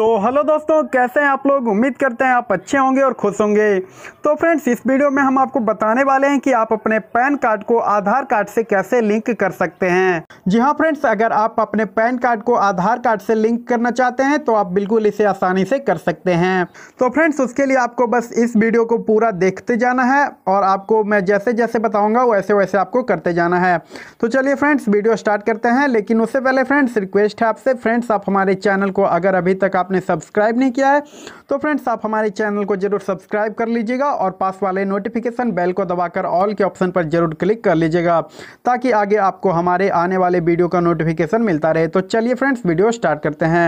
तो हेलो दोस्तों कैसे हैं आप लोग उम्मीद करते हैं आप अच्छे होंगे और खुश होंगे तो फ्रेंड्स इस वीडियो में हम आपको बताने वाले हैं कि आप अपने पैन कार्ड को आधार कार्ड से कैसे लिंक कर सकते हैं जी हाँ फ्रेंड्स अगर आप अपने पैन कार्ड को आधार कार्ड से लिंक करना चाहते हैं तो आप बिल्कुल इसे आसानी से कर सकते हैं तो फ्रेंड्स उसके लिए आपको बस इस वीडियो को पूरा देखते जाना है और आपको मैं जैसे जैसे बताऊँगा वैसे वैसे आपको करते जाना है तो चलिए फ्रेंड्स वीडियो स्टार्ट करते हैं लेकिन उससे पहले फ्रेंड्स रिक्वेस्ट है आपसे फ्रेंड्स आप हमारे चैनल को अगर अभी तक आप आपने सब्सक्राइब नहीं किया है तो फ्रेंड्स आप हमारे चैनल को जरूर सब्सक्राइब कर लीजिएगा और पास वाले नोटिफिकेशन बेल को दबाकर ऑल के ऑप्शन पर जरूर क्लिक कर लीजिएगा ताकि आगे आपको हमारे आने वाले वीडियो का नोटिफिकेशन मिलता रहे तो चलिए फ्रेंड्स वीडियो स्टार्ट करते हैं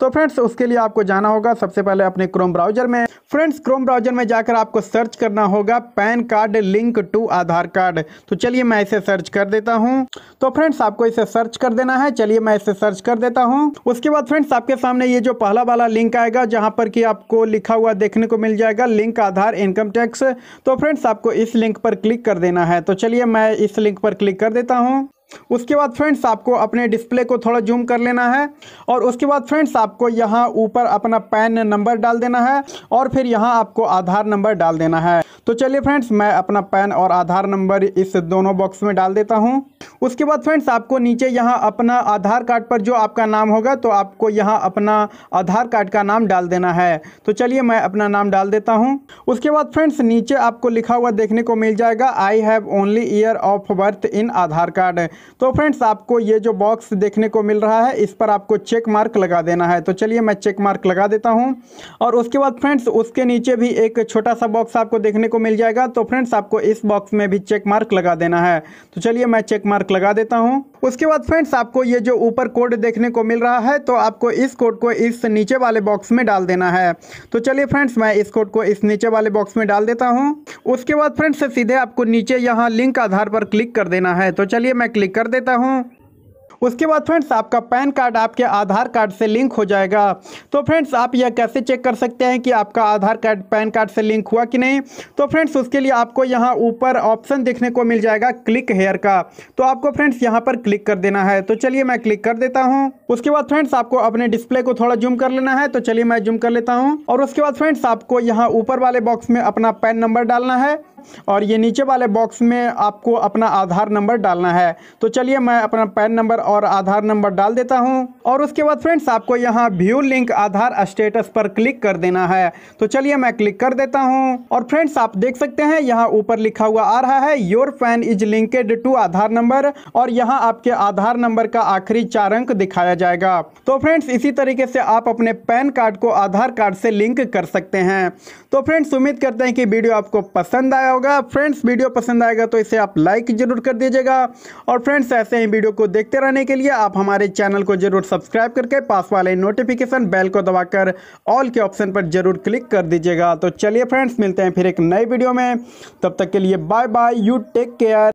तो फ्रेंड्स उसके लिए आपको जाना होगा सबसे पहले अपने क्रोम ब्राउजर में फ्रेंड्स क्रोम ब्राउजर में जाकर आपको सर्च करना होगा PAN card link to Aadhaar card तो चलिए मैं इसे सर्च कर देता हूँ तो फ्रेंड्स आपको इसे सर्च कर देना है चलिए मैं इसे सर्च कर देता हूँ उसके बाद फ्रेंड्स आपके सामने ये जो पहला वाला लिंक आएगा जहां पर कि आपको लिखा हुआ देखने को मिल जाएगा लिंक आधार इनकम टैक्स तो फ्रेंड्स आपको इस लिंक पर क्लिक कर देना है तो चलिए मैं इस लिंक पर क्लिक कर देता हूँ उसके बाद फ्रेंड्स आपको अपने डिस्प्ले को थोड़ा जूम कर लेना है और उसके बाद फ्रेंड्स आपको यहाँ ऊपर अपना पैन नंबर डाल देना है और फिर यहाँ आपको आधार नंबर डाल देना है तो चलिए फ्रेंड्स मैं अपना पैन और आधार नंबर इस दोनों बॉक्स में डाल देता हूँ उसके बाद फ्रेंड्स आपको नीचे यहाँ अपना आधार कार्ड पर जो आपका नाम होगा तो आपको यहाँ अपना आधार कार्ड का नाम डाल देना है तो चलिए मैं अपना नाम डाल देता हूँ उसके बाद फ्रेंड्स नीचे आपको लिखा हुआ देखने को मिल जाएगा I have only year of birth in Aadhaar card तो फ्रेंड्स आपको ये जो बॉक्स देखने को मिल रहा है इस पर आपको चेक मार्क लगा देना है तो चलिए मैं चेक मार्क लगा देता हूँ और उसके बाद फ्रेंड्स उसके नीचे भी एक छोटा सा बॉक्स आपको देखने को आपको मिल जाएगा तो फ्रेंड्स आपको इस बॉक्स में भी चेक मार्क लगा देना है तो चलिए मैं चेक मार्क लगा देता हूँ उसके बाद फ्रेंड्स आपको ये जो ऊपर कोड देखने को मिल रहा है तो आपको इस कोड को इस नीचे वाले बॉक्स में डाल देना है तो चलिए फ्रेंड्स मैं इस कोड को इस नीचे वाले बॉक्स में डाल देता हूँ उसके बाद फ्रेंड्स सीधे आपको नीचे यहाँ लिंक आधार पर क्लिक कर देना है तो चलिए मैं क्लिक कर देता हूँ उसके बाद फ्रेंड्स आपका पैन कार्ड आपके आधार कार्ड से लिंक हो जाएगा तो फ्रेंड्स आप यह कैसे चेक कर सकते हैं कि आपका आधार कार्ड पैन कार्ड से लिंक हुआ कि नहीं तो फ्रेंड्स उसके लिए आपको यहाँ ऊपर ऑप्शन देखने को मिल जाएगा क्लिक हेयर का तो आपको फ्रेंड्स यहाँ पर क्लिक कर देना है तो चलिए मैं क्लिक कर देता हूँ उसके बाद फ्रेंड्स आपको अपने डिस्प्ले को थोड़ा जूम कर लेना है तो चलिए मैं जूम कर लेता हूँ और उसके बाद फ्रेंड्स आपको यहाँ ऊपर वाले बॉक्स में अपना पैन नंबर डालना है और ये नीचे वाले बॉक्स में आपको अपना आधार नंबर डालना है तो चलिए मैं अपना पैन नंबर और आधार नंबर डाल देता हूँ और उसके बाद फ्रेंड्स आपको यहाँ व्यू लिंक आधार स्टेटस पर क्लिक कर देना है तो चलिए मैं क्लिक कर देता हूँ और फ्रेंड्स आप देख सकते हैं यहाँ ऊपर लिखा हुआ आ रहा है your PAN is linked to Aadhaar number और यहाँ आपके आधार नंबर का आखिरी चार अंक दिखाया जाएगा तो फ्रेंड्स इसी तरीके से आप अपने पैन कार्ड को आधार कार्ड से लिंक कर सकते हैं तो फ्रेंड्स उम्मीद करते हैं कि वीडियो आपको पसंद आया होगा फ्रेंड्स वीडियो पसंद आएगा तो इसे आप लाइक जरूर कर दीजिएगा और फ्रेंड्स ऐसे ही वीडियो को देखते रहने के लिए आप हमारे चैनल को जरूर सब्सक्राइब करके पास वाले नोटिफिकेशन बेल को दबाकर ऑल के ऑप्शन पर जरूर क्लिक कर दीजिएगा तो चलिए फ्रेंड्स मिलते हैं फिर एक नए वीडियो में तब तक के लिए bye bye you take care